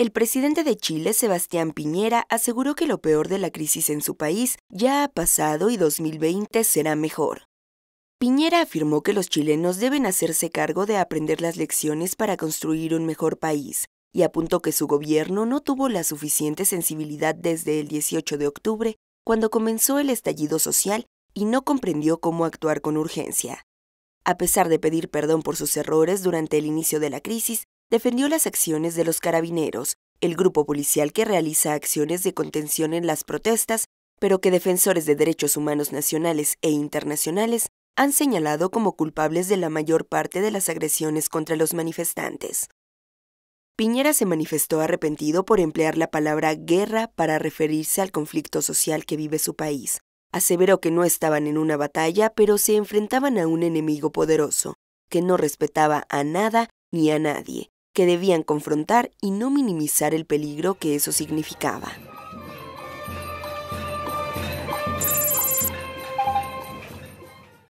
El presidente de Chile, Sebastián Piñera, aseguró que lo peor de la crisis en su país ya ha pasado y 2020 será mejor. Piñera afirmó que los chilenos deben hacerse cargo de aprender las lecciones para construir un mejor país, y apuntó que su gobierno no tuvo la suficiente sensibilidad desde el 18 de octubre, cuando comenzó el estallido social, y no comprendió cómo actuar con urgencia. A pesar de pedir perdón por sus errores durante el inicio de la crisis, defendió las acciones de los carabineros, el grupo policial que realiza acciones de contención en las protestas, pero que defensores de derechos humanos nacionales e internacionales han señalado como culpables de la mayor parte de las agresiones contra los manifestantes. Piñera se manifestó arrepentido por emplear la palabra guerra para referirse al conflicto social que vive su país. Aseveró que no estaban en una batalla, pero se enfrentaban a un enemigo poderoso, que no respetaba a nada ni a nadie, que debían confrontar y no minimizar el peligro que eso significaba.